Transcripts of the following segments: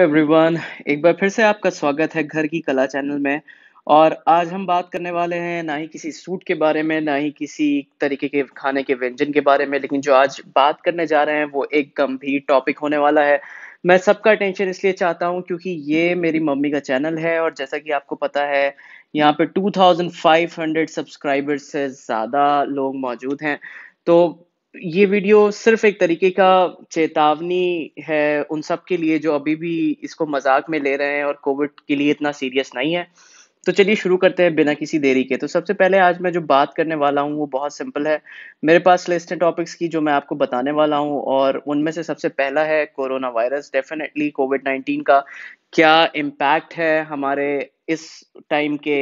Everyone एक बार फिर से आपका स्वागत है घर की कला चैनल में और आज हम बात करने वाले हैं ना ही किसी सूट के बारे में ना ही किसी तरीके के खाने के व्यंजन के बारे में लेकिन जो आज बात करने जा रहे हैं वो एक गंभीर टॉपिक होने वाला है मैं सबका अटेंशन इसलिए चाहता हूँ क्योंकि ये मेरी मम्मी का चैनल है और जैसा कि आपको पता है यहाँ पे 2500 सब्सक्राइबर्स से ज़्यादा लोग मौजूद हैं तो ये वीडियो सिर्फ एक तरीके का चेतावनी है उन सब के लिए जो अभी भी इसको मजाक में ले रहे हैं और कोविड के लिए इतना सीरियस नहीं है तो चलिए शुरू करते हैं बिना किसी देरी के तो सबसे पहले आज मैं जो बात करने वाला हूँ वो बहुत सिंपल है मेरे पास लिस्ट है टॉपिक्स की जो मैं आपको बताने वाला हूँ और उनमें से सबसे पहला है corona virus definitely covid nineteen का क्या इम्पैक्ट है हमारे इस टाइम के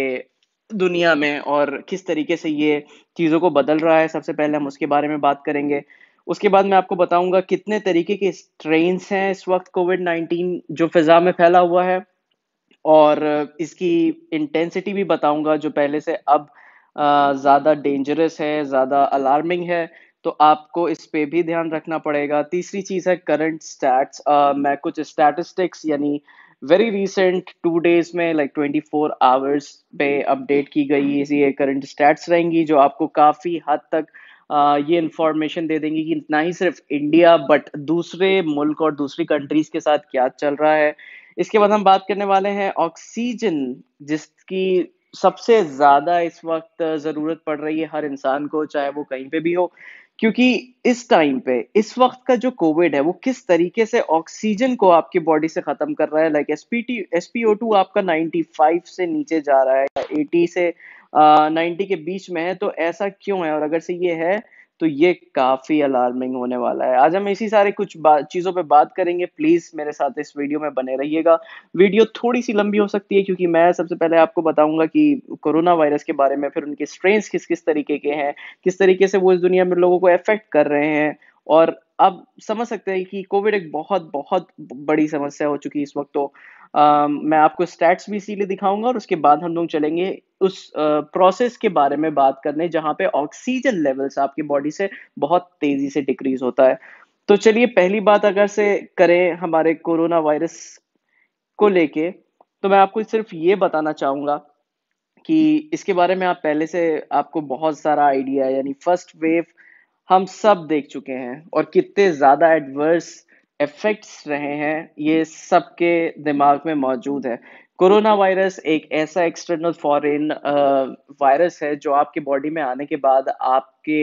दुनिया में और किस तरीके से ये चीज़ों को बदल रहा है सबसे पहले हम उसके बारे में बात करेंगे उसके बाद मैं आपको बताऊंगा कितने तरीके के स्ट्रेन्स हैं इस वक्त कोविड नाइन्टीन जो फिजा में फैला हुआ है और इसकी इंटेंसिटी भी बताऊंगा जो पहले से अब ज़्यादा डेंजरस है ज़्यादा अलार्मिंग है तो आपको इस पे भी ध्यान रखना पड़ेगा तीसरी चीज़ है करंट स्टैट्स मैं कुछ स्टैटिस्टिक्स यानी वेरी रिसेंट टू डेज में लाइक ट्वेंटी फोर आवर्स पे अपडेट की गई ये करंट स्टैट्स रहेंगी जो आपको काफ़ी हद तक ये इंफॉर्मेशन दे देंगी कि ना ही सिर्फ इंडिया बट दूसरे मुल्क और दूसरी कंट्रीज के साथ क्या चल रहा है इसके बाद हम बात करने वाले हैं ऑक्सीजन जिसकी सबसे ज़्यादा इस वक्त ज़रूरत पड़ रही है हर इंसान को चाहे वो कहीं पे भी हो क्योंकि इस टाइम पे इस वक्त का जो कोविड है वो किस तरीके से ऑक्सीजन को आपके बॉडी से खत्म कर रहा है लाइक एसपीटी एसपीओ टू आपका 95 से नीचे जा रहा है 80 से आ, 90 के बीच में है तो ऐसा क्यों है और अगर से ये है तो ये काफी अलार्मिंग होने वाला है आज हम इसी सारे कुछ चीजों पे बात करेंगे प्लीज मेरे साथ इस वीडियो में बने रहिएगा वीडियो थोड़ी सी लंबी हो सकती है क्योंकि मैं सबसे पहले आपको बताऊंगा कि कोरोना वायरस के बारे में फिर उनके स्ट्रेन किस किस तरीके के हैं किस तरीके से वो इस दुनिया में लोगों को अफेक्ट कर रहे हैं और अब समझ सकते हैं कि कोविड एक बहुत बहुत बड़ी समस्या हो चुकी है इस वक्त तो आ, मैं आपको स्टैट्स भी इसीलिए दिखाऊंगा और उसके बाद हम लोग चलेंगे उस प्रोसेस के बारे में बात करने जहाँ पे ऑक्सीजन लेवल्स आपकी बॉडी से बहुत तेजी से डिक्रीज होता है तो चलिए पहली बात अगर से करें हमारे कोरोना वायरस को लेके तो मैं आपको सिर्फ ये बताना चाहूंगा कि इसके बारे में आप पहले से आपको बहुत सारा आइडिया यानी फर्स्ट वेव हम सब देख चुके हैं और कितने ज़्यादा एडवर्स इफेक्ट्स रहे हैं ये सबके दिमाग में मौजूद है कोरोना वायरस एक ऐसा एक्सटर्नल फॉरेन वायरस है जो आपके बॉडी में आने के बाद आपके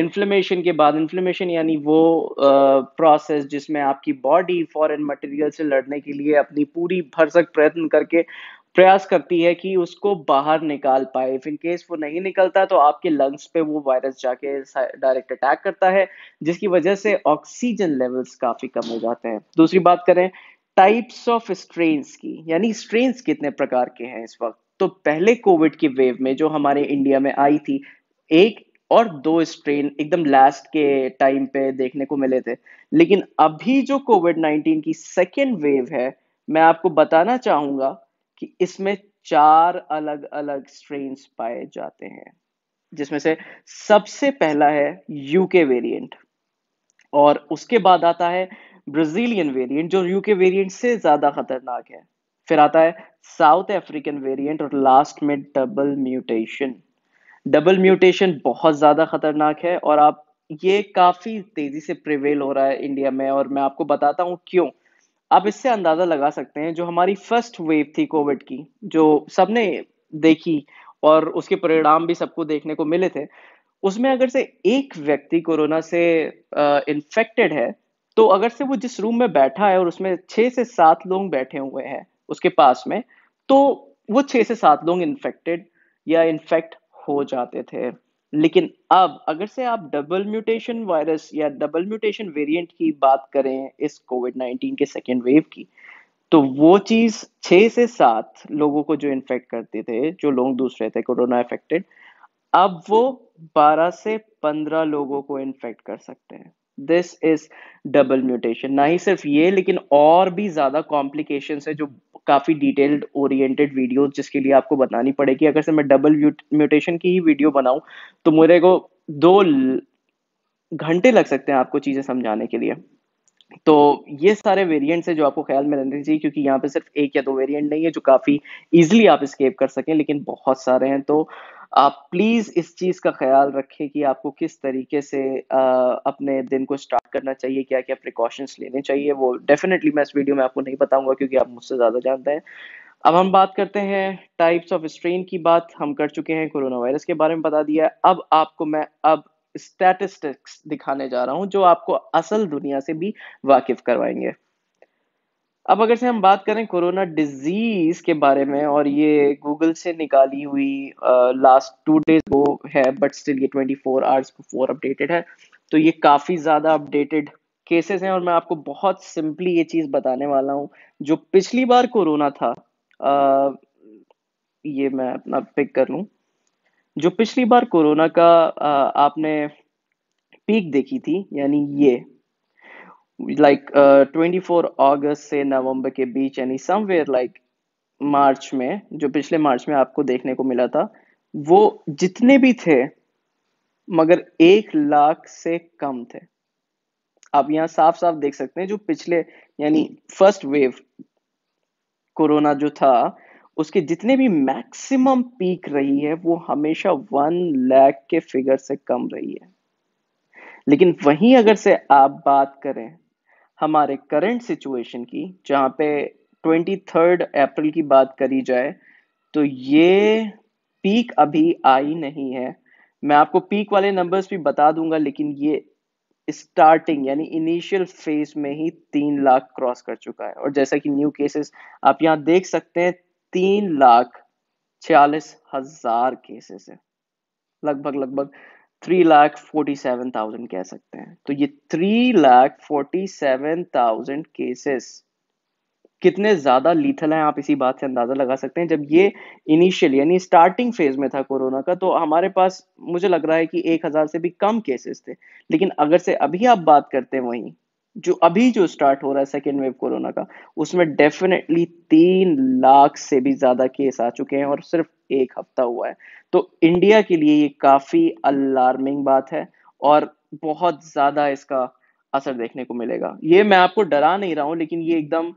इन्फ्लेमेशन के बाद इन्फ्लेमेशन यानी वो प्रोसेस uh, जिसमें आपकी बॉडी फॉरेन मटेरियल से लड़ने के लिए अपनी पूरी भरसक प्रयत्न करके प्रयास करती है कि उसको बाहर निकाल पाए इफ इन केस वो नहीं निकलता तो आपके लंग्स पे वो वायरस जाके डायरेक्ट अटैक करता है जिसकी वजह से ऑक्सीजन लेवल्स काफी कम हो जाते हैं दूसरी बात करें टाइप्स ऑफ स्ट्रेन्स की यानी स्ट्रेन्स कितने प्रकार के हैं इस वक्त तो पहले कोविड की वेव में जो हमारे इंडिया में आई थी एक और दो स्ट्रेन एकदम लास्ट के टाइम पे देखने को मिले थे लेकिन अभी जो कोविड नाइनटीन की सेकेंड वेव है मैं आपको बताना चाहूंगा कि इसमें चार अलग अलग स्ट्रेन पाए जाते हैं जिसमें से सबसे पहला है यूके वेरिएंट और उसके बाद आता है ब्राजीलियन वेरिएंट जो यूके वेरिएंट से ज्यादा खतरनाक है फिर आता है साउथ अफ्रीकन वेरिएंट और लास्ट में डबल म्यूटेशन डबल म्यूटेशन बहुत ज्यादा खतरनाक है और आप ये काफी तेजी से प्रिवेल हो रहा है इंडिया में और मैं आपको बताता हूँ क्यों आप इससे अंदाजा लगा सकते हैं जो हमारी फर्स्ट वेव थी कोविड की जो सबने देखी और उसके परिणाम भी सबको देखने को मिले थे उसमें अगर से एक व्यक्ति कोरोना से इन्फेक्टेड है तो अगर से वो जिस रूम में बैठा है और उसमें छः से सात लोग बैठे हुए हैं उसके पास में तो वो छह से सात लोग इन्फेक्टेड या इन्फेक्ट हो जाते थे लेकिन अब अगर से आप डबल म्यूटेशन वायरस या डबल म्यूटेशन वेरिएंट की बात करें इस कोविड नाइनटीन के सेकेंड वेव की तो वो चीज़ छः से सात लोगों को जो इन्फेक्ट करते थे जो लोग दूसरे थे कोरोना इफेक्टेड अब वो बारह से पंद्रह लोगों को इन्फेक्ट कर सकते हैं दिस इज डबल म्यूटेशन ना ही सिर्फ ये लेकिन और भी ज्यादा कॉम्प्लिकेशन है जो काफी डिटेल्ड ओरिएंटेड वीडियो जिसके लिए आपको बतानी पड़ेगी अगर से मैं डबल म्यूटेशन की ही वीडियो बनाऊं तो मेरे को दो घंटे लग सकते हैं आपको चीजें समझाने के लिए तो ये सारे वेरिएंट्स हैं जो आपको ख्याल में रखने चाहिए क्योंकि यहाँ पे सिर्फ एक या दो वेरिएंट नहीं है जो काफी इजिली आप स्केप कर सकें लेकिन बहुत सारे हैं तो आप प्लीज इस चीज का ख्याल रखें कि आपको किस तरीके से अपने दिन को स्टार्ट करना चाहिए क्या क्या प्रिकॉशंस लेने चाहिए वो डेफिनेटली मैं इस वीडियो में आपको नहीं बताऊंगा क्योंकि आप मुझसे ज्यादा जानते हैं अब हम बात करते हैं टाइप्स ऑफ स्ट्रेन की बात हम कर चुके हैं कोरोना वायरस के बारे में बता दिया अब आपको मैं अब स्टैटिस्टिक्स दिखाने जा रहा हूं जो आपको असल दुनिया से भी वाकिफ करवाएंगे अब अगर से हम बात करें कोरोना डिजीज के बारे में और ये गूगल से निकाली हुई लास्ट टू डेज वो है बट स्टिल ये 24 आवर्स बिफोर अपडेटेड है तो ये काफ़ी ज़्यादा अपडेटेड केसेस हैं और मैं आपको बहुत सिंपली ये चीज़ बताने वाला हूँ जो पिछली बार कोरोना था आ, ये मैं अपना पिक कर लूँ जो पिछली बार कोरोना का आ, आपने पीक देखी थी यानी ये लाइक ट्वेंटी फोर अगस्त से नवंबर के बीच यानी समवेयर लाइक मार्च में जो पिछले मार्च में आपको देखने को मिला था वो जितने भी थे मगर एक लाख से कम थे आप यहाँ साफ साफ देख सकते हैं जो पिछले यानी फर्स्ट वेव कोरोना जो था उसके जितने भी मैक्सिमम पीक रही है वो हमेशा वन लैख के फिगर से कम रही है लेकिन वहीं अगर से आप बात करें हमारे करंट सिचुएशन की जहाँ पे ट्वेंटी थर्ड अप्रैल की बात करी जाए तो ये पीक अभी आई नहीं है मैं आपको पीक वाले नंबर्स भी बता दूंगा लेकिन ये स्टार्टिंग यानी इनिशियल फेज में ही तीन लाख क्रॉस कर चुका है और जैसा कि न्यू केसेस आप यहाँ देख सकते हैं तीन लाख छियालीस हजार केसेस है लगभग लगभग three lakh forty seven thousand कह सकते हैं तो ये three lakh forty seven thousand cases कितने ज्यादा लीथल हैं आप इसी बात से अंदाजा लगा सकते हैं जब ये इनिशियल यानी स्टार्टिंग फेज में था कोरोना का तो हमारे पास मुझे लग रहा है कि एक हजार से भी कम केसेस थे लेकिन अगर से अभी आप बात करते हैं वहीं जो अभी जो स्टार्ट हो रहा है सेकेंड वेव कोरोना का उसमें डेफिनेटली तीन लाख से भी ज्यादा केस आ चुके हैं और सिर्फ एक हफ्ता हुआ है तो इंडिया के लिए ये काफी अलार्मिंग बात है और बहुत ज्यादा इसका असर देखने को मिलेगा ये मैं आपको डरा नहीं रहा हूँ लेकिन ये एकदम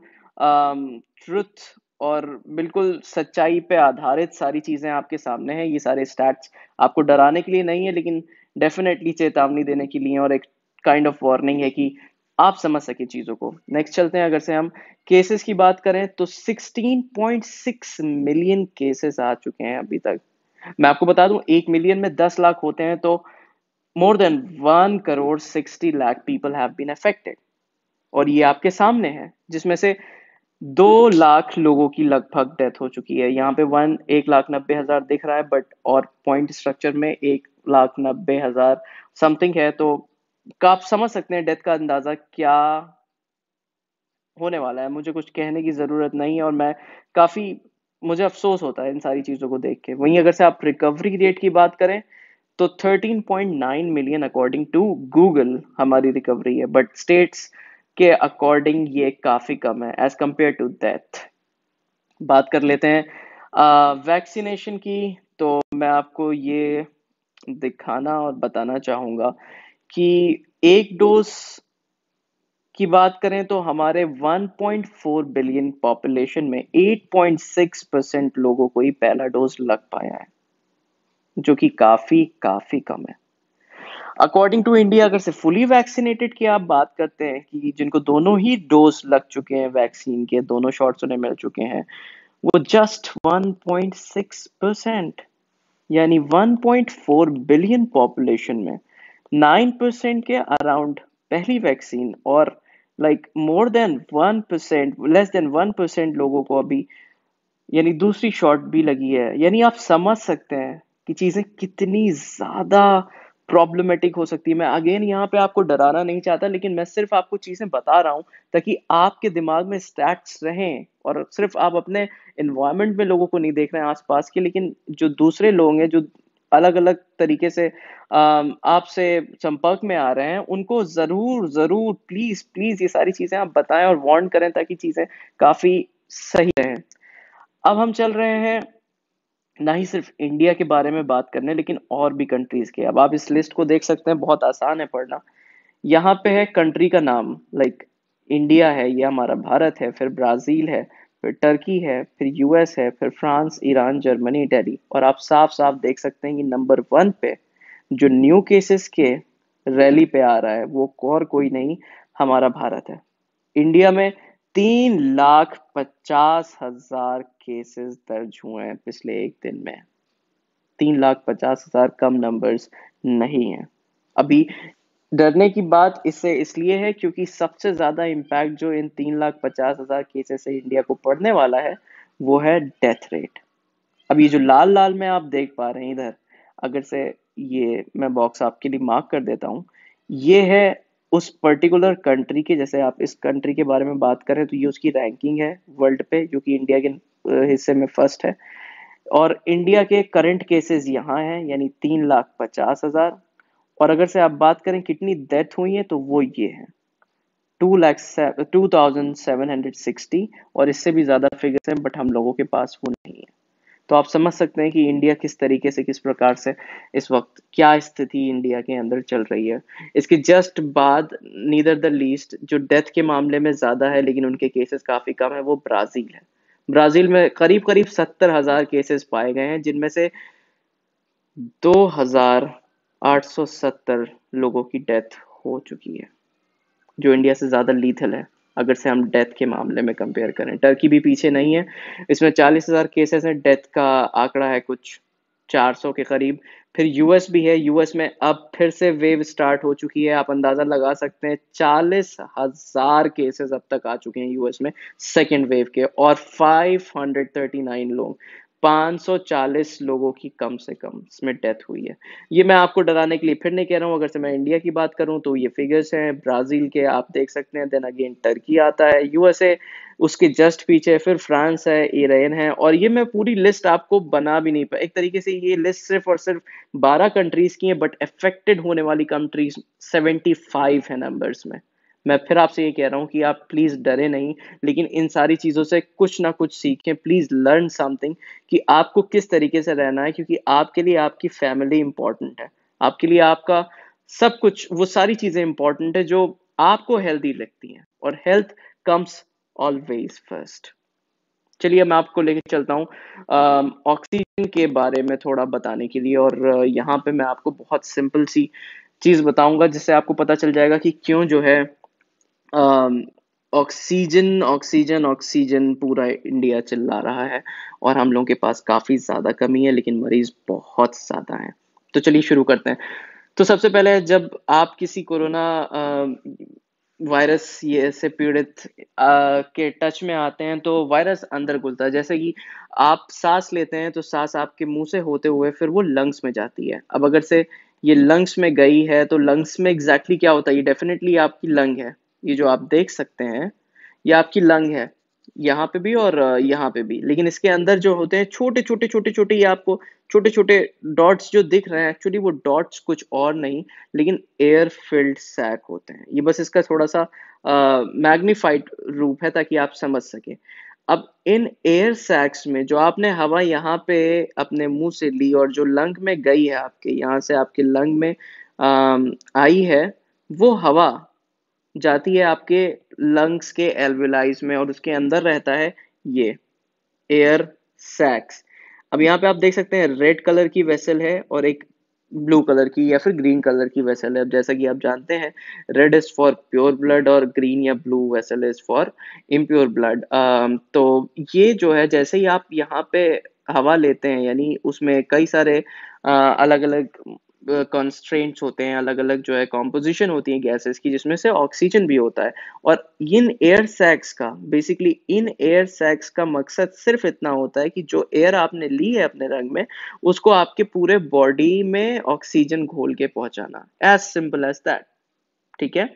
ट्रुथ और बिल्कुल सच्चाई पे आधारित सारी चीजें आपके सामने हैं ये सारे स्टैट्स आपको डराने के लिए नहीं है लेकिन डेफिनेटली चेतावनी देने के लिए और एक काइंड ऑफ वार्निंग है कि आप समझ सके चीज़ों को नेक्स्ट चलते हैं अगर से हम केसेस की बात करें तो 16.6 मिलियन केसेस आ चुके हैं अभी तक मैं आपको बता दूं एक मिलियन में दस लाख होते हैं तो more than one crore sixty lakh people have been affected और ये आपके सामने है जिसमें से दो लाख लोगों की लगभग डेथ हो चुकी है यहाँ पे वन एक लाख नब्बे हजार दिख रहा है बट और पॉइंट स्ट्रक्चर में एक लाख नब्बे हजार समथिंग है तो का आप समझ सकते हैं डेथ का अंदाज़ा क्या होने वाला है मुझे कुछ कहने की ज़रूरत नहीं है और मैं काफ़ी मुझे अफसोस होता है इन सारी चीज़ों को देख के वहीं अगर से आप रिकवरी रेट की बात करें तो 13.9 मिलियन अकॉर्डिंग टू गूगल हमारी रिकवरी है बट स्टेट्स के अकॉर्डिंग ये काफ़ी कम है एज कंपेयर टू डेथ बात कर लेते हैं वैक्सीनेशन की तो मैं आपको ये दिखाना और बताना चाहूंगा कि एक डोज की बात करें तो हमारे 1.4 बिलियन पॉपुलेशन में 8.6 परसेंट लोगों को ही पहला डोज लग पाया है जो कि काफी काफी कम है अकॉर्डिंग टू इंडिया अगर से फुली वैक्सीनेटेड की आप बात करते हैं कि जिनको दोनों ही डोज लग चुके हैं वैक्सीन के दोनों शॉट्स उन्हें मिल चुके हैं वो जस्ट 1.6 परसेंट यानी 1.4 बिलियन पॉपुलेशन में नाइन परसेंट के अराउंड पहली वैक्सीन और like more than one percent less than one percent लोगों को अभी यानी दूसरी शॉट भी लगी है यानी आप समझ सकते हैं कि चीज़ें कितनी ज़्यादा प्रॉब्लमेटिक हो सकती है मैं अगेन यहाँ पे आपको डराना नहीं चाहता लेकिन मैं सिर्फ आपको चीज़ें बता रहा हूँ ताकि आपके दिमाग में स्टैट्स रहें और सिर्फ आप अपने इन्वायरमेंट में लोगों को नहीं देख रहे हैं आसपास के लेकिन जो दूसरे लोग हैं जो अलग अलग तरीके से आपसे संपर्क में आ रहे हैं उनको ज़रूर ज़रूर प्लीज़ प्लीज़ ये सारी चीज़ें आप बताएं और वार्न करें ताकि चीज़ें काफ़ी सही रहें अब हम चल रहे हैं ना ही सिर्फ इंडिया के बारे में बात करने लेकिन और भी कंट्रीज़ के अब आप इस लिस्ट को देख सकते हैं बहुत आसान है पढ़ना यहाँ पे है कंट्री का नाम लाइक like, इंडिया है ये हमारा भारत है फिर ब्राज़ील है फिर टर्की है फिर यूएस है फिर फ्रांस ईरान जर्मनी इटली और आप साफ साफ देख सकते हैं कि नंबर वन पे जो न्यू केसेस के रैली पे आ रहा है वो और कोई नहीं हमारा भारत है इंडिया में तीन लाख पचास हजार केसेस दर्ज हुए हैं पिछले एक दिन में तीन लाख पचास हजार कम नंबर्स नहीं है अभी डरने की बात इससे इसलिए है क्योंकि सबसे ज़्यादा इम्पैक्ट जो इन तीन लाख पचास हज़ार केसेस से इंडिया को पड़ने वाला है वो है डेथ रेट अब ये जो लाल लाल में आप देख पा रहे हैं इधर अगर से ये मैं बॉक्स आपके लिए मार्क कर देता हूँ ये है उस पर्टिकुलर कंट्री के जैसे आप इस कंट्री के बारे में बात करें तो ये उसकी रैंकिंग है वर्ल्ड पे जो कि इंडिया के हिस्से में फर्स्ट है और इंडिया के करंट केसेस यहाँ हैं यानी तीन लाख पचास हज़ार और अगर से आप बात करें कितनी डेथ हुई है तो वो ये है two lakhs two thousand seven hundred sixty और इससे भी ज़्यादा फिगर्स हैं बट हम लोगों के पास वो नहीं है तो आप समझ सकते हैं कि इंडिया किस तरीके से किस प्रकार से इस वक्त क्या स्थिति इंडिया के अंदर चल रही है इसके जस्ट बाद नीदर द लीस्ट जो डेथ के मामले में ज़्यादा है लेकिन उनके केसेस काफ़ी कम है वो ब्राज़ील है ब्राज़ील में करीब करीब सत्तर हज़ार केसेस पाए गए हैं जिनमें से दो हज़ार 870 लोगों की डेथ हो चुकी है जो इंडिया से ज़्यादा लीथल है अगर से हम डेथ के मामले में कंपेयर करें टर्की भी पीछे नहीं है इसमें चालीस हज़ार केसेस हैं डेथ का आंकड़ा है कुछ 400 के करीब फिर यूएस भी है यूएस में अब फिर से वेव स्टार्ट हो चुकी है आप अंदाज़ा लगा सकते हैं चालीस हज़ार केसेस अब तक आ चुके हैं यूएस में सेकेंड वेव के और 539 लोग 540 लोगों की कम से कम इसमें डेथ हुई है ये मैं आपको डराने के लिए फिर नहीं कह रहा हूँ अगर से मैं इंडिया की बात करूँ तो ये फिगर्स हैं ब्राज़ील के आप देख सकते हैं देन अगेन टर्की आता है यूएसए उसके जस्ट पीछे फिर फ्रांस है ईरान है और ये मैं पूरी लिस्ट आपको बना भी नहीं पा एक तरीके से ये लिस्ट सिर्फ और सिर्फ बारह कंट्रीज की है बट अफेक्टेड होने वाली कंट्रीज सेवेंटी है नंबर्स में मैं फिर आपसे ये कह रहा हूँ कि आप प्लीज़ डरे नहीं लेकिन इन सारी चीज़ों से कुछ ना कुछ सीखें प्लीज़ लर्न समथिंग कि आपको किस तरीके से रहना है क्योंकि आपके लिए आपकी फैमिली इंपॉर्टेंट है आपके लिए आपका सब कुछ वो सारी चीज़ें इंपॉर्टेंट है जो आपको हेल्दी लगती हैं और हेल्थ कम्स ऑलवेज फर्स्ट चलिए मैं आपको लेके चलता हूँ ऑक्सीजन के बारे में थोड़ा बताने के लिए और यहाँ पे मैं आपको बहुत सिंपल सी चीज़ बताऊंगा जिससे आपको पता चल जाएगा कि क्यों जो है ऑक्सीजन ऑक्सीजन ऑक्सीजन पूरा इंडिया चिल्ला रहा है और हम लोगों के पास काफ़ी ज़्यादा कमी है लेकिन मरीज़ बहुत ज़्यादा हैं तो चलिए शुरू करते हैं तो सबसे पहले जब आप किसी कोरोना वायरस ये से पीड़ित के टच में आते हैं तो वायरस अंदर घुलता है जैसे कि आप सांस लेते हैं तो सांस आपके मुंह से होते हुए फिर वो लंग्स में जाती है अब अगर से ये लंग्स में गई है तो लंग्स में एग्जैक्टली exactly क्या होता है ये डेफिनेटली आपकी लंग है ये जो आप देख सकते हैं ये आपकी लंग है यहाँ पे भी और यहाँ पे भी लेकिन इसके अंदर जो होते हैं छोटे छोटे छोटे छोटे ये आपको छोटे छोटे डॉट्स जो दिख रहे हैं एक्चुअली वो डॉट्स कुछ और नहीं लेकिन एयर फिल्ड सैक होते हैं ये बस इसका थोड़ा सा मैग्निफाइड रूप है ताकि आप समझ सके अब इन एयर सैक्स में जो आपने हवा यहाँ पे अपने मुंह से ली और जो लंग में गई है आपके यहाँ से आपके लंग में आ, आई है वो हवा जाती है आपके लंग्स के एल्विलाइज में और उसके अंदर रहता है ये एयर सैक्स अब यहाँ पे आप देख सकते हैं रेड कलर की वेसल है और एक ब्लू कलर की या फिर ग्रीन कलर की वेसल है अब जैसा कि आप जानते हैं red is for pure blood और ग्रीन या blue vessel is for impure blood तो ये जो है जैसे ही आप यहाँ पे हवा लेते हैं यानी उसमें कई सारे आ, uh, अलग अलग कंस्ट्रेंट्स होते हैं अलग अलग जो है कॉम्पोजिशन होती है गैसेस की जिसमें से ऑक्सीजन भी होता है और इन एयर सैक्स का बेसिकली इन एयर सैक्स का मकसद सिर्फ इतना होता है कि जो एयर आपने ली है अपने रंग में उसको आपके पूरे बॉडी में ऑक्सीजन घोल के पहुंचाना एज सिंपल एज दैट ठीक है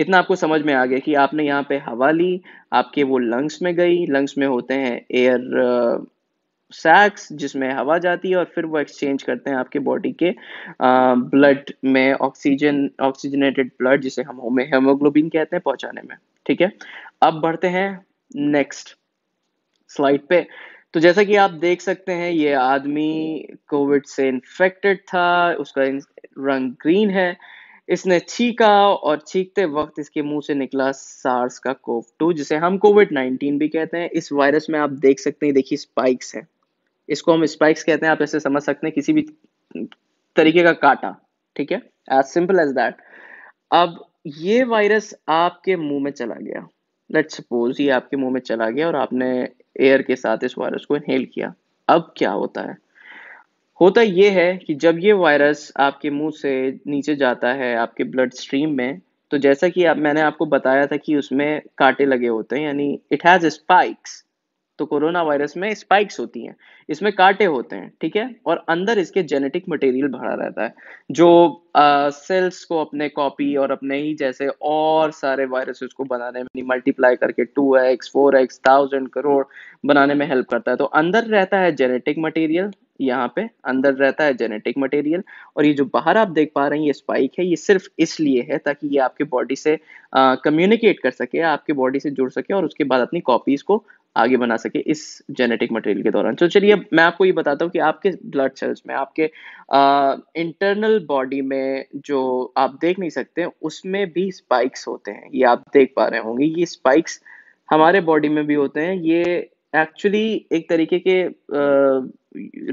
इतना आपको समझ में आ गया कि आपने यहाँ पे हवा ली आपके वो लंग्स में गई लंग्स में होते हैं एयर सैक्स जिसमें हवा जाती है और फिर वो एक्सचेंज करते हैं आपके बॉडी के ब्लड में ऑक्सीजन ऑक्सीजनेटेड ब्लड जिसे हम होमे हेमोग्लोबिन कहते हैं पहुंचाने में ठीक है अब बढ़ते हैं नेक्स्ट स्लाइड पे तो जैसा कि आप देख सकते हैं ये आदमी कोविड से इन्फेक्टेड था उसका रंग ग्रीन है इसने छीका और छींकते वक्त इसके मुंह से निकला सार्स का कोव टू जिसे हम कोविड नाइन्टीन भी कहते हैं इस वायरस में आप देख सकते हैं देखिए स्पाइक्स हैं इसको हम स्पाइक्स कहते हैं आप ऐसे समझ सकते हैं किसी भी तरीके का काटा ठीक है एज सिंपल एज दैट अब ये वायरस आपके मुंह में चला गया लेट सपोज ये आपके मुंह में चला गया और आपने एयर के साथ इस वायरस को इनहेल किया अब क्या होता है होता ये है कि जब ये वायरस आपके मुंह से नीचे जाता है आपके ब्लड स्ट्रीम में तो जैसा कि आप मैंने आपको बताया था कि उसमें कांटे लगे होते हैं यानी इट हैज़ स्पाइक्स तो कोरोना वायरस में स्पाइक्स होती हैं इसमें कांटे होते हैं ठीक है और अंदर इसके जेनेटिक मटेरियल भरा रहता है जो आ, सेल्स को अपने कॉपी और अपने ही जैसे और सारे वायरसेस को बनाने में मल्टीप्लाई करके two x four x thousand crore बनाने में हेल्प करता है तो अंदर रहता है जेनेटिक मटेरियल यहाँ पे अंदर रहता है जेनेटिक मटेरियल और ये जो बाहर आप देख पा रहे हैं ये स्पाइक है ये सिर्फ इसलिए है ताकि ये आपके बॉडी से कम्युनिकेट कर सके आपके बॉडी से जुड़ सके और उसके बाद अपनी कॉपीज को आगे बना सके इस जेनेटिक मटेरियल के दौरान तो चलिए मैं आपको ये बताता हूँ कि आपके ब्लड सेल्स में आपके इंटरनल बॉडी में जो आप देख नहीं सकते उसमें भी स्पाइक्स होते हैं ये आप देख पा रहे होंगे ये स्पाइक्स हमारे बॉडी में भी होते हैं ये एक्चुअली एक तरीके के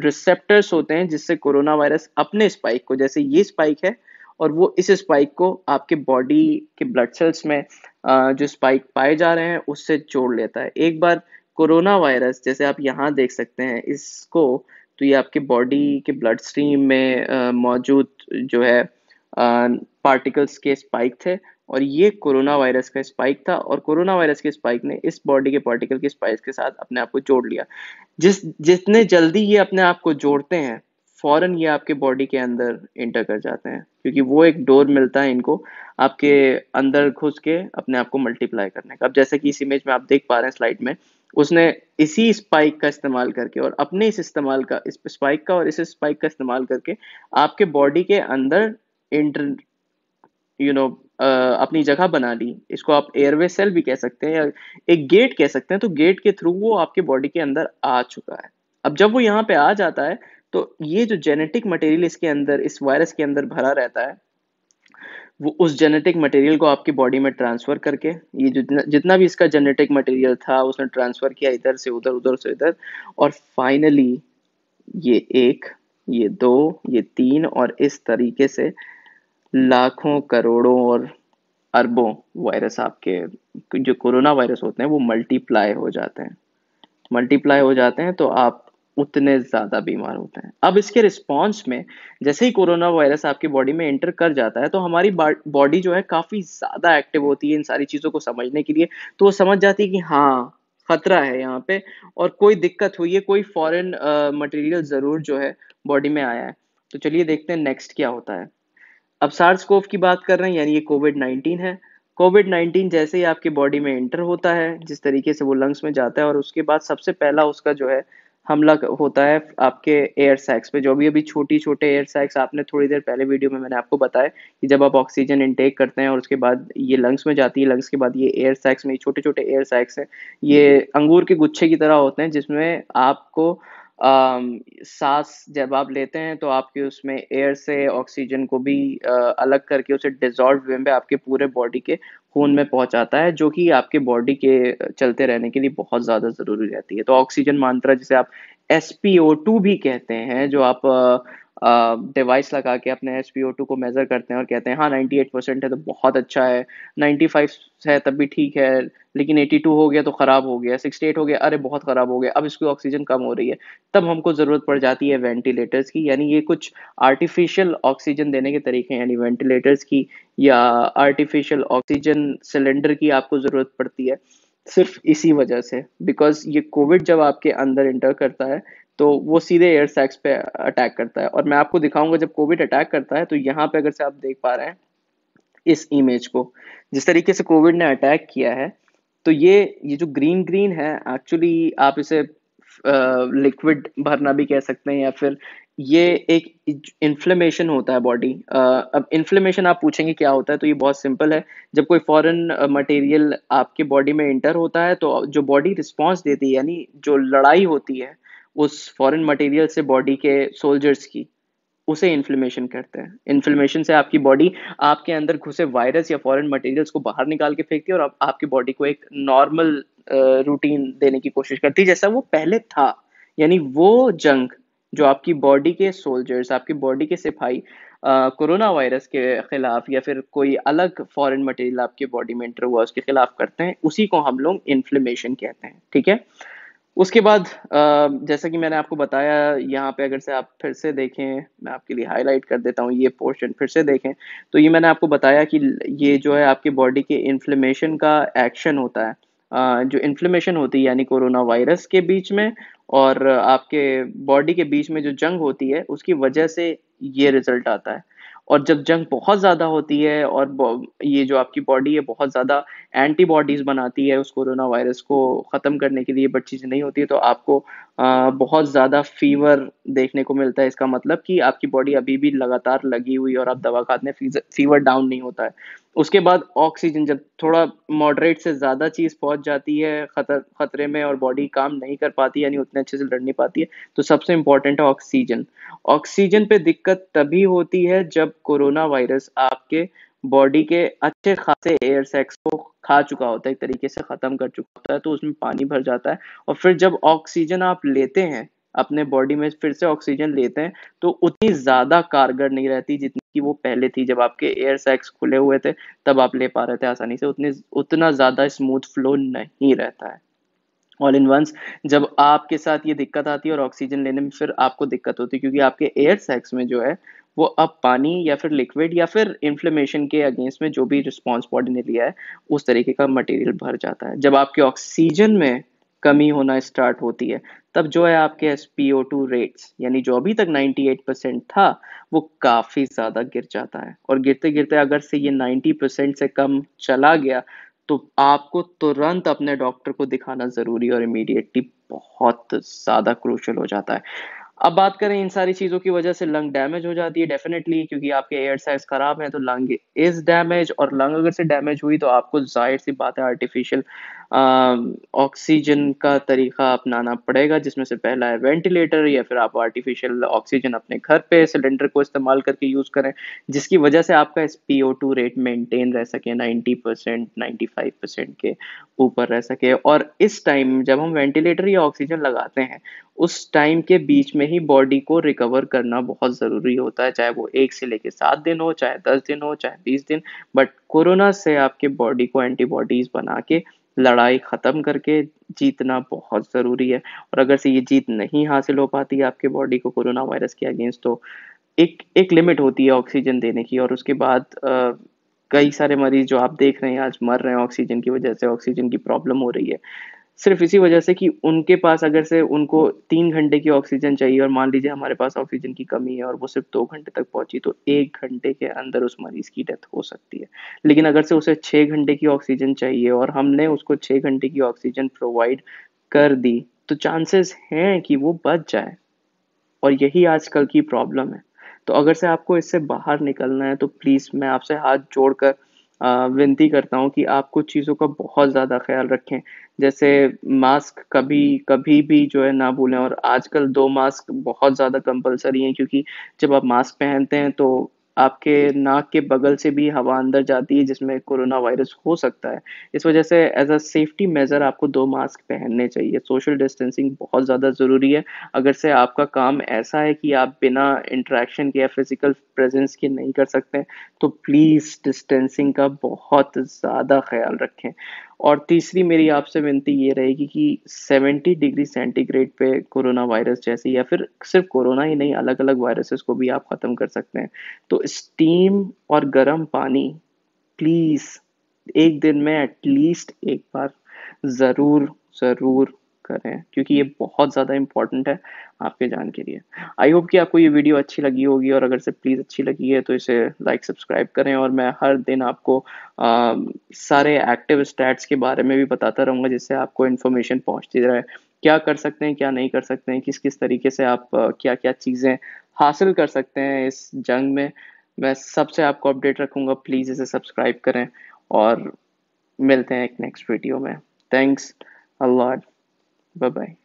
रिसेप्टर्स होते हैं जिससे कोरोना वायरस अपने स्पाइक को जैसे ये स्पाइक है और वो इस स्पाइक को आपके बॉडी के ब्लड सेल्स में जो स्पाइक पाए जा रहे हैं उससे जोड़ लेता है एक बार कोरोना वायरस जैसे आप यहाँ देख सकते हैं इसको तो ये आपके बॉडी के ब्लड स्ट्रीम में मौजूद जो है पार्टिकल्स के स्पाइक थे और ये कोरोना वायरस का स्पाइक था और कोरोना वायरस के स्पाइक ने इस बॉडी के पार्टिकल के स्पाइक के साथ अपने आप को जोड़ लिया जिस जितने जल्दी ये अपने आप को जोड़ते हैं फ़ौरन ये आपके बॉडी के अंदर इंटर कर जाते हैं क्योंकि वो एक डोर मिलता है इनको आपके अंदर घुस के अपने आप को मल्टीप्लाई करने का अब जैसे कि इस इमेज में आप देख पा रहे हैं स्लाइड में उसने इसी स्पाइक का इस्तेमाल करके और अपने इस इस्तेमाल का इस स्पाइक का और इस स्पाइक का इस्तेमाल करके आपके बॉडी के अंदर इंटर यू नो अपनी जगह बना ली इसको आप एयरवे सेल भी कह सकते हैं या एक गेट कह सकते हैं तो गेट के थ्रू वो आपके बॉडी के अंदर आ चुका है अब जब वो यहाँ पे आ जाता है तो ये जो जेनेटिक मटेरियल इसके अंदर इस वायरस के अंदर भरा रहता है वो उस जेनेटिक मटेरियल को आपकी बॉडी में ट्रांसफ़र करके ये जितना जितना भी इसका जेनेटिक मटेरियल था उसने ट्रांसफ़र किया इधर से उधर उधर से इधर और फाइनली ये एक ये दो ये तीन और इस तरीके से लाखों करोड़ों और अरबों वायरस आपके जो कोरोना वायरस होते हैं वो मल्टीप्लाई हो जाते हैं मल्टीप्लाई हो जाते हैं तो आप उतने ज़्यादा बीमार होते हैं अब इसके रिस्पॉन्स में जैसे ही कोरोना वायरस आपकी बॉडी में एंटर कर जाता है तो हमारी बॉडी जो है काफ़ी ज़्यादा एक्टिव होती है इन सारी चीज़ों को समझने के लिए तो वो समझ जाती है कि हाँ खतरा है यहाँ पे और कोई दिक्कत हुई है कोई फॉरेन मटेरियल ज़रूर जो है बॉडी में आया है तो चलिए देखते हैं नेक्स्ट क्या होता है अब सार्स कोव की बात कर रहे हैं यानी ये कोविड नाइन्टीन है कोविड नाइन्टीन जैसे ही आपके बॉडी में एंटर होता है जिस तरीके से वो लंग्स में जाता है और उसके बाद सबसे पहला उसका जो है हमला होता है आपके एयर सैक्स पे जो भी अभी छोटी छोटे एयर सैक्स आपने थोड़ी देर पहले वीडियो में मैंने आपको बताया कि जब आप ऑक्सीजन इनटेक करते हैं और उसके बाद ये लंग्स में जाती है लंग्स के बाद ये एयर सैक्स में छोटे छोटे एयर सैक्स हैं ये अंगूर के गुच्छे की तरह होते हैं जिसमें आपको सांस जब आप लेते हैं तो आपके उसमें एयर से ऑक्सीजन को भी आ, अलग करके उसे डिजॉल्व वे में आपके पूरे बॉडी के खून में हम्म। पहुंचाता है जो कि आपके बॉडी के चलते रहने के लिए बहुत ज़्यादा ज़रूरी रहती है तो ऑक्सीजन मात्रा जिसे आप एस भी कहते हैं जो आप डिवाइस लगा के अपने एस टू को मेज़र करते हैं और कहते हैं हाँ 98 परसेंट है तो बहुत अच्छा है 95 है तब भी ठीक है लेकिन 82 हो गया तो ख़राब हो गया 68 हो गया अरे बहुत ख़राब हो गया अब इसकी ऑक्सीजन कम हो रही है तब हमको ज़रूरत पड़ जाती है वेंटिलेटर्स की यानी ये कुछ आर्टिफिशियल ऑक्सीजन देने के तरीके हैं यानी वेंटिलेटर्स की या आर्टिफिशियल ऑक्सीजन सिलेंडर की आपको ज़रूरत पड़ती है सिर्फ इसी वजह से बिकॉज ये कोविड जब आपके अंदर इंटर करता है तो वो सीधे एयर सैक्स पे अटैक करता है और मैं आपको दिखाऊंगा जब कोविड अटैक करता है तो यहाँ पे अगर से आप देख पा रहे हैं इस इमेज को जिस तरीके से कोविड ने अटैक किया है तो ये ये जो ग्रीन ग्रीन है एक्चुअली आप इसे लिक्विड भरना भी कह सकते हैं या फिर ये एक इन्फ्लेमेशन होता है बॉडी अब इन्फ्लेमेशन आप पूछेंगे क्या होता है तो ये बहुत सिंपल है जब कोई फॉरेन मटेरियल आपके बॉडी में इंटर होता है तो जो बॉडी रिस्पॉन्स देती है यानी जो लड़ाई होती है उस फॉरेन मटेरियल से बॉडी के सोल्जर्स की उसे इन्फ्लेमेशन कहते हैं इन्फ्लेमेशन से आपकी बॉडी आपके अंदर घुसे वायरस या फॉरेन मटेरियल्स को बाहर निकाल के फेंकती है और आप, आपकी बॉडी को एक नॉर्मल रूटीन देने की कोशिश करती है जैसा वो पहले था यानी वो जंग जो आपकी बॉडी के सोल्जर्स आपकी बॉडी के सिपाही कोरोना वायरस के खिलाफ या फिर कोई अलग फॉरेन मटेरियल आपके बॉडी में इंटर हुआ उसके खिलाफ करते हैं उसी को हम लोग इन्फ्लेमेशन कहते हैं ठीक है उसके बाद जैसा कि मैंने आपको बताया यहाँ पे अगर से आप फिर से देखें मैं आपके लिए हाईलाइट कर देता हूँ ये पोर्शन फिर से देखें तो ये मैंने आपको बताया कि ये जो है आपके बॉडी के इन्फ्लेमेशन का एक्शन होता है जो इन्फ्लेमेशन होती है यानी कोरोना वायरस के बीच में और आपके बॉडी के बीच में जो जंग होती है उसकी वजह से ये रिजल्ट आता है और जब जंग बहुत ज़्यादा होती है और ये जो आपकी बॉडी है बहुत ज़्यादा एंटीबॉडीज़ बनाती है उस कोरोना वायरस को ख़त्म करने के लिए बट चीज़ नहीं होती है तो आपको बहुत ज़्यादा फीवर देखने को मिलता है इसका मतलब कि आपकी बॉडी अभी भी लगातार लगी हुई और आप दवा खाते हैं फीवर डाउन नहीं होता है उसके बाद ऑक्सीजन जब थोड़ा मॉडरेट से ज़्यादा चीज़ पहुंच जाती है खतर खतरे में और बॉडी काम नहीं कर पाती यानी उतने अच्छे से लड़ नहीं पाती है तो सबसे इम्पॉर्टेंट है ऑक्सीजन ऑक्सीजन पे दिक्कत तभी होती है जब कोरोना वायरस आपके बॉडी के अच्छे खासे एयर सेक्स को खा चुका होता है एक तरीके से ख़त्म कर चुका होता है तो उसमें पानी भर जाता है और फिर जब ऑक्सीजन आप लेते हैं अपने बॉडी में फिर से ऑक्सीजन लेते हैं तो उतनी ज़्यादा कारगर नहीं रहती जितनी कि वो पहले थी जब आपके एयर सैक्स खुले हुए थे तब आप ले पा रहे थे आसानी से उतने उतना ज़्यादा स्मूथ फ्लो नहीं रहता है ऑल इन वंस जब आपके साथ ये दिक्कत आती है और ऑक्सीजन लेने में फिर आपको दिक्कत होती है क्योंकि आपके एयर सैक्स में जो है वो अब पानी या फिर लिक्विड या फिर इन्फ्लेमेशन के अगेंस्ट में जो भी रिस्पॉन्स बॉडी ने लिया है उस तरीके का मटेरियल भर जाता है जब आपके ऑक्सीजन में कमी होना स्टार्ट होती है तब जो है आपके S P O two rates यानी जो अभी तक 98 परसेंट था वो काफ़ी ज़्यादा गिर जाता है और गिरते गिरते अगर से ये 90 परसेंट से कम चला गया तो आपको तुरंत अपने डॉक्टर को दिखाना ज़रूरी और इमीडिएटली बहुत ज़्यादा क्रूशल हो जाता है अब बात करें इन सारी चीज़ों की वजह से लंग डैमेज हो जाती है डेफिनेटली क्योंकि आपके एयर साइज खराब हैं तो लंग इज डैमेज और लंग अगर से डैमेज हुई तो आपको जाहिर सी बात है आर्टिफिशियल ऑक्सीजन का तरीका अपनाना पड़ेगा जिसमें से पहला है वेंटिलेटर या फिर आप आर्टिफिशियल ऑक्सीजन अपने घर पे सिलेंडर को इस्तेमाल करके यूज़ करें जिसकी वजह से आपका इस पी रेट मेंटेन रह सके 90 परसेंट नाइन्टी परसेंट के ऊपर रह सके और इस टाइम जब हम वेंटिलेटर या ऑक्सीजन लगाते हैं उस टाइम के बीच में ही बॉडी को रिकवर करना बहुत ज़रूरी होता है चाहे वो एक से लेके सात दिन हो चाहे दस दिन हो चाहे बीस दिन बट कोरोना से आपके बॉडी को एंटीबॉडीज़ बना के लड़ाई ख़त्म करके जीतना बहुत ज़रूरी है और अगर से ये जीत नहीं हासिल हो पाती आपके बॉडी को कोरोना वायरस के अगेंस्ट तो एक एक लिमिट होती है ऑक्सीजन देने की और उसके बाद आ, कई सारे मरीज जो आप देख रहे हैं आज मर रहे हैं ऑक्सीजन की वजह से ऑक्सीजन की प्रॉब्लम हो रही है सिर्फ इसी वजह से कि उनके पास अगर से उनको तीन घंटे की ऑक्सीजन चाहिए और मान लीजिए हमारे पास ऑक्सीजन की कमी है और वो सिर्फ दो घंटे तक पहुंची तो एक घंटे के अंदर उस मरीज की डेथ हो सकती है लेकिन अगर से उसे छः घंटे की ऑक्सीजन चाहिए और हमने उसको छः घंटे की ऑक्सीजन प्रोवाइड कर दी तो चांसेस हैं कि वो बच जाए और यही आजकल की प्रॉब्लम है तो अगर से आपको इससे बाहर निकलना है तो प्लीज़ मैं आपसे हाथ जोड़कर विनती करता हूँ कि आप कुछ चीज़ों का बहुत ज़्यादा ख्याल रखें जैसे मास्क कभी कभी भी जो है ना भूलें और आजकल दो मास्क बहुत ज़्यादा कंपलसरी हैं क्योंकि जब आप मास्क पहनते हैं तो आपके नाक के बगल से भी हवा अंदर जाती है जिसमें कोरोना वायरस हो सकता है इस वजह से एज अ सेफ्टी मेज़र आपको दो मास्क पहनने चाहिए सोशल डिस्टेंसिंग बहुत ज़्यादा ज़रूरी है अगर से आपका काम ऐसा है कि आप बिना इंट्रैक्शन के या फिज़िकल प्रेजेंस के नहीं कर सकते तो प्लीज़ डिस्टेंसिंग का बहुत ज़्यादा ख्याल रखें और तीसरी मेरी आपसे विनती ये रहेगी कि 70 डिग्री सेंटीग्रेड पे कोरोना वायरस जैसे या फिर सिर्फ कोरोना ही नहीं अलग अलग वायरसेस को भी आप ख़त्म कर सकते हैं तो स्टीम और गर्म पानी प्लीज़ एक दिन में एटलीस्ट एक बार ज़रूर ज़रूर कर रहे हैं क्योंकि ये हम्म। बहुत ज़्यादा इंपॉर्टेंट है आपके जान के लिए आई होप कि आपको ये वीडियो अच्छी लगी होगी और अगर से प्लीज़ अच्छी लगी है तो इसे लाइक सब्सक्राइब करें और मैं हर दिन आपको आ, सारे एक्टिव स्टैट्स के बारे में भी बताता रहूँगा जिससे आपको इन्फॉर्मेशन पहुँचती रहे क्या कर सकते हैं क्या नहीं कर सकते हैं किस किस तरीके से आप क्या क्या चीज़ें हासिल कर सकते हैं इस जंग में मैं सबसे आपको अपडेट रखूँगा प्लीज़ इसे सब्सक्राइब करें और मिलते हैं एक नेक्स्ट वीडियो में थैंक्स अल्लाह Bye bye.